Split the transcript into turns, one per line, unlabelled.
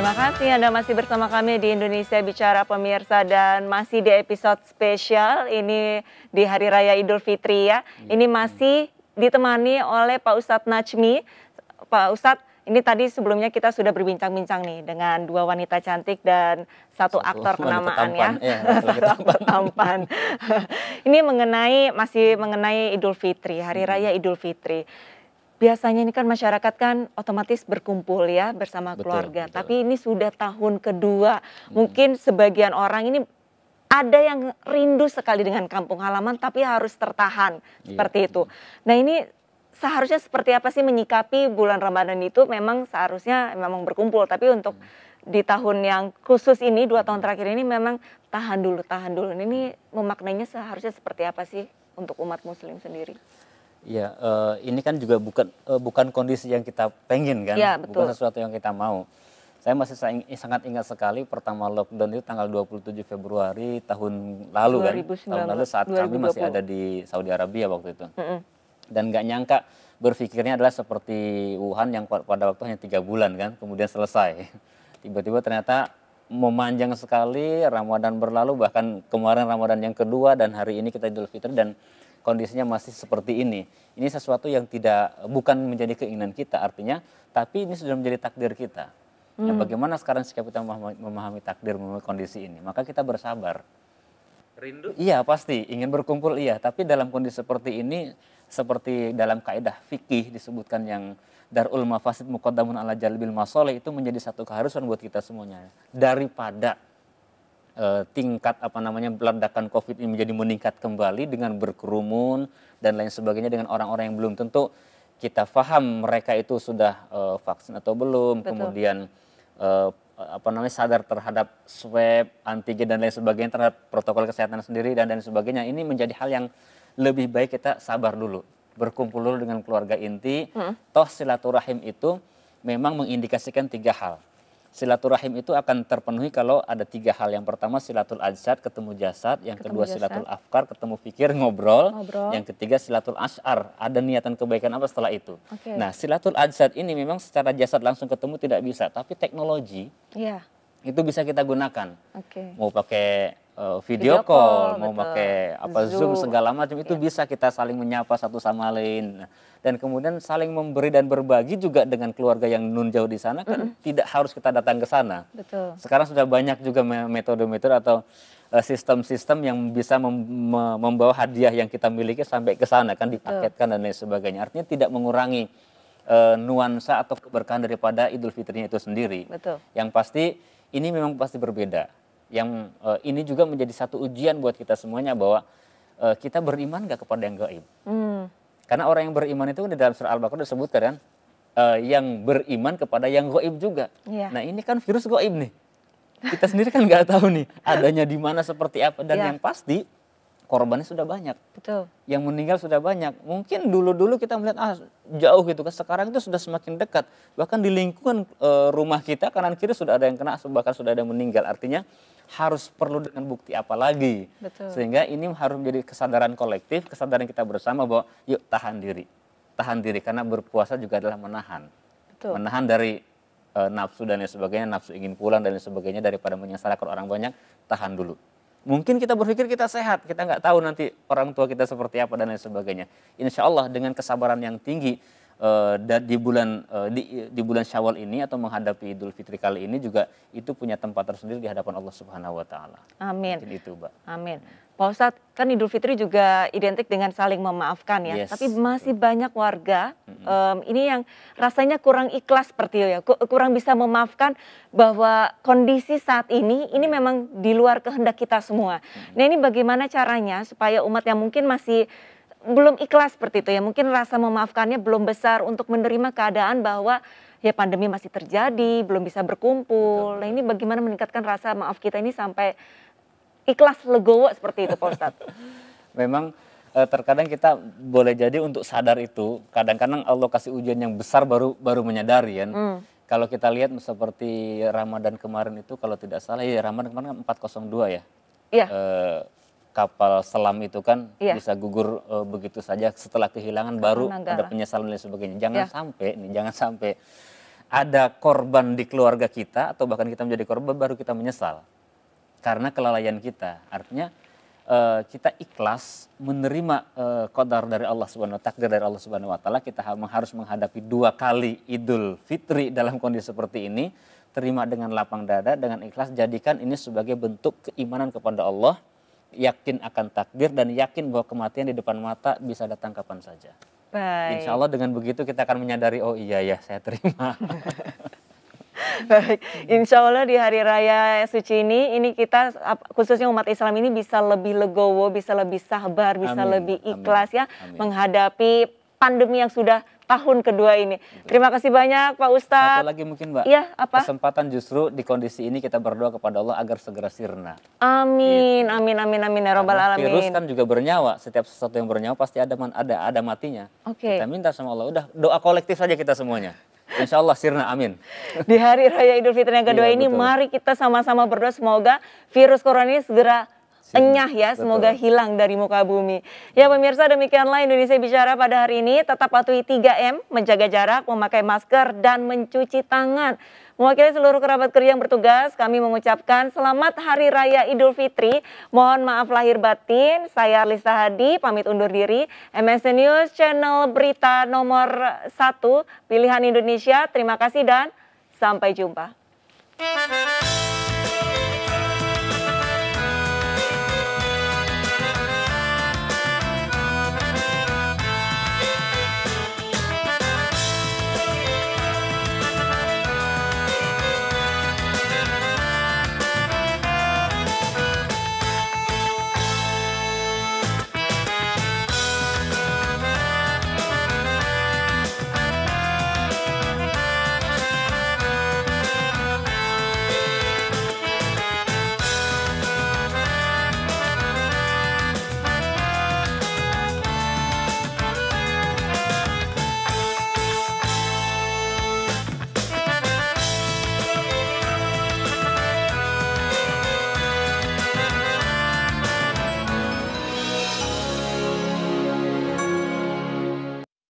Terima kasih Anda masih bersama kami di Indonesia Bicara Pemirsa dan masih di episode spesial ini di Hari Raya Idul Fitri ya. Iya. Ini masih ditemani oleh Pak Ustadz Najmi. Pak Ustadz, ini tadi sebelumnya kita sudah berbincang-bincang nih dengan dua wanita cantik dan satu, satu aktor kenamaan ya. tampan. ya. ya satu aktor tampan. ini mengenai masih mengenai Idul Fitri, Hari hmm. Raya Idul Fitri biasanya ini kan masyarakat kan otomatis berkumpul ya bersama betul, keluarga. Betul. Tapi ini sudah tahun kedua. Hmm. Mungkin sebagian orang ini ada yang rindu sekali dengan kampung halaman tapi harus tertahan iya. seperti itu. Nah, ini seharusnya seperti apa sih menyikapi bulan Ramadan itu memang seharusnya memang berkumpul tapi untuk hmm. di tahun yang khusus ini dua tahun terakhir ini memang tahan dulu tahan dulu ini memaknainya seharusnya seperti apa sih untuk umat muslim sendiri
Ya, uh, ini kan juga bukan uh, bukan kondisi yang kita pengen kan, ya, bukan sesuatu yang kita mau. Saya masih sangat ingat sekali pertama lockdown itu tanggal 27 Februari tahun lalu 2019, kan, tahun lalu saat 2020. kami masih ada di Saudi Arabia waktu itu. Mm -hmm. Dan nggak nyangka berpikirnya adalah seperti Wuhan yang pada waktu hanya tiga bulan kan, kemudian selesai. Tiba-tiba ternyata memanjang sekali, Ramadan berlalu, bahkan kemarin Ramadan yang kedua dan hari ini kita Idul Fitri dan kondisinya masih seperti ini. Ini sesuatu yang tidak bukan menjadi keinginan kita artinya, tapi ini sudah menjadi takdir kita. Nah, hmm. Nah, bagaimana sekarang sikap kita memahami, takdir memahami kondisi ini? Maka kita bersabar. Rindu? Iya pasti, ingin berkumpul iya, tapi dalam kondisi seperti ini seperti dalam kaidah fikih disebutkan yang darul mafasid muqaddamun ala jalbil masoleh itu menjadi satu keharusan buat kita semuanya daripada Eh, tingkat apa namanya ledakan COVID ini menjadi meningkat kembali dengan berkerumun dan lain sebagainya dengan orang-orang yang belum tentu kita faham mereka itu sudah eh, vaksin atau belum, Betul. kemudian eh, apa namanya sadar terhadap swab, antigen dan lain sebagainya terhadap protokol kesehatan sendiri dan lain sebagainya ini menjadi hal yang lebih baik kita sabar dulu, berkumpul dulu dengan keluarga inti. Hmm. Toh silaturahim itu memang mengindikasikan tiga hal silaturahim itu akan terpenuhi kalau ada tiga hal. Yang pertama silatul ajsad ketemu jasad, yang ketemu kedua jasad. silatul afkar ketemu pikir ngobrol, ngobrol, yang ketiga silatul ashar ada niatan kebaikan apa setelah itu. Okay. Nah silatul ajsad ini memang secara jasad langsung ketemu tidak bisa, tapi teknologi yeah. itu bisa kita gunakan. Okay. Mau pakai Eh, video, video call, call mau pakai apa Zoom, Zoom segala macam itu yeah. bisa kita saling menyapa satu sama lain dan kemudian saling memberi dan berbagi juga dengan keluarga yang nun jauh di sana kan mm tidak harus kita datang ke sana. Betul. Sekarang sudah banyak juga metode-metode atau eh, sistem-sistem yang bisa mem membawa hadiah yang kita miliki sampai ke sana kan dipaketkan Betul. dan lain sebagainya. Artinya tidak mengurangi uh, nuansa atau keberkahan daripada Idul Fitrinya itu sendiri. Betul. Yang pasti ini memang pasti berbeda yang uh, ini juga menjadi satu ujian buat kita semuanya bahwa uh, kita beriman gak kepada yang gaib. Hmm. Karena orang yang beriman itu kan di dalam surah Al-Baqarah disebutkan kan uh, yang beriman kepada yang gaib juga. Yeah. Nah ini kan virus gaib nih. Kita sendiri kan nggak tahu nih adanya di mana seperti apa dan yeah. yang pasti korbannya sudah banyak. Betul. Yang meninggal sudah banyak. Mungkin dulu-dulu kita melihat ah jauh gitu kan sekarang itu sudah semakin dekat. Bahkan di lingkungan uh, rumah kita kanan kiri sudah ada yang kena bahkan sudah ada yang meninggal. Artinya harus perlu dengan bukti apa lagi. Betul. Sehingga ini harus menjadi kesadaran kolektif, kesadaran kita bersama bahwa yuk tahan diri. Tahan diri karena berpuasa juga adalah menahan. Betul. Menahan dari e, nafsu dan lain sebagainya, nafsu ingin pulang dan lain sebagainya daripada menyesalkan orang banyak, tahan dulu. Mungkin kita berpikir kita sehat, kita nggak tahu nanti orang tua kita seperti apa dan lain sebagainya. Insya Allah dengan kesabaran yang tinggi, uh, di bulan uh, di, di bulan Syawal ini atau menghadapi Idul Fitri kali ini juga itu punya tempat tersendiri di hadapan Allah Subhanahu wa taala. Amin. Jadi itu, Mbak.
Amin. Pak Ustadz, kan Idul Fitri juga identik dengan saling memaafkan ya. Yes. Tapi masih banyak warga mm um, ini yang rasanya kurang ikhlas seperti itu ya, kurang bisa memaafkan bahwa kondisi saat ini ini mm. memang di luar kehendak kita semua. mm Nah ini bagaimana caranya supaya umat yang mungkin masih belum ikhlas seperti itu ya. Mungkin rasa memaafkannya belum besar untuk menerima keadaan bahwa ya pandemi masih terjadi, belum bisa berkumpul. Betul. Nah ini bagaimana meningkatkan rasa maaf kita ini sampai ikhlas legowo seperti itu Pak Ustadz?
Memang eh, terkadang kita boleh jadi untuk sadar itu, kadang-kadang Allah kasih ujian yang besar baru baru menyadari ya Hmm. Kalau kita lihat seperti Ramadan kemarin itu kalau tidak salah ya Ramadan kemarin 402 kan ya. Iya. Eh, kapal selam itu kan iya. bisa gugur uh, begitu saja setelah kehilangan baru Nanggara. ada penyesalan dan sebagainya. Jangan iya. sampai nih, jangan sampai ada korban di keluarga kita atau bahkan kita menjadi korban baru kita menyesal karena kelalaian kita. Artinya uh, kita ikhlas menerima uh, qadar dari Allah Subhanahu wa takdir dari Allah Subhanahu wa taala kita harus menghadapi dua kali Idul Fitri dalam kondisi seperti ini terima dengan lapang dada dengan ikhlas jadikan ini sebagai bentuk keimanan kepada Allah yakin akan takdir dan yakin bahwa kematian di depan mata bisa datang kapan saja.
Baik. Insya Allah
dengan begitu kita akan menyadari oh iya ya saya terima.
Baik, insya Allah di hari raya suci ini, ini kita khususnya umat Islam ini bisa lebih legowo, bisa lebih sabar, bisa Amin. lebih ikhlas Amin. ya Amin. menghadapi pandemi yang sudah tahun kedua ini. Terima kasih banyak Pak Ustadz. Satu
lagi mungkin Mbak. Iya, apa? Kesempatan justru di kondisi ini kita berdoa kepada Allah agar segera sirna.
Amin, gitu. amin, amin, amin ya robbal alamin. Virus kan
juga bernyawa. Setiap sesuatu yang bernyawa pasti ada ada ada matinya. Oke. Okay. Kita minta sama Allah udah doa kolektif saja kita semuanya. Insya Allah sirna, amin.
Di hari Raya Idul Fitri yang kedua iya, ini, betul. mari kita sama-sama berdoa semoga virus corona ini segera enyah ya, semoga hilang dari muka bumi. Ya pemirsa demikianlah Indonesia Bicara pada hari ini. Tetap patuhi 3M, menjaga jarak, memakai masker, dan mencuci tangan. Mewakili seluruh kerabat kerja yang bertugas, kami mengucapkan selamat Hari Raya Idul Fitri. Mohon maaf lahir batin, saya Lisa Hadi, pamit undur diri. MSN News Channel Berita nomor 1, pilihan Indonesia. Terima kasih dan sampai jumpa.